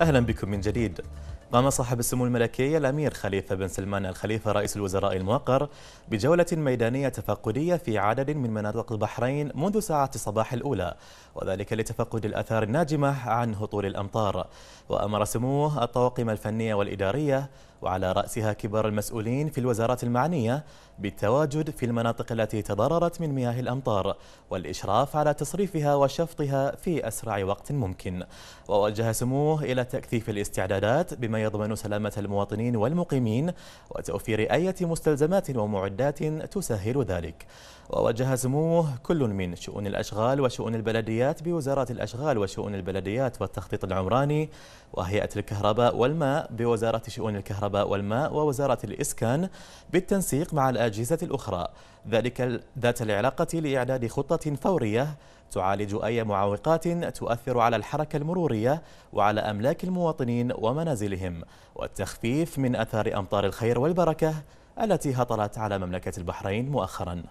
أهلا بكم من جديد قام صاحب السمو الملكي الأمير خليفة بن سلمان الخليفة رئيس الوزراء الموقر بجولة ميدانية تفقدية في عدد من مناطق البحرين منذ ساعات الصباح الأولى وذلك لتفقد الأثار الناجمة عن هطول الأمطار وأمر سموه الطواقم الفنية والإدارية وعلى رأسها كبار المسؤولين في الوزارات المعنية بالتواجد في المناطق التي تضررت من مياه الأمطار والإشراف على تصريفها وشفطها في أسرع وقت ممكن ووجه سموه إلى تكثيف الاستعدادات بما يضمن سلامة المواطنين والمقيمين وتوفير أية مستلزمات ومعدات تسهل ذلك ووجه سموه كل من شؤون الأشغال وشؤون البلديات بوزارة الأشغال وشؤون البلديات والتخطيط العمراني وهيئة الكهرباء والماء بوزارة شؤون الكهرباء الكهرباء والماء ووزارة الإسكان بالتنسيق مع الأجهزة الأخرى ذلك ذات العلاقة لإعداد خطة فورية تعالج أي معوقات تؤثر على الحركة المرورية وعلى أملاك المواطنين ومنازلهم والتخفيف من أثار أمطار الخير والبركة التي هطلت على مملكة البحرين مؤخراً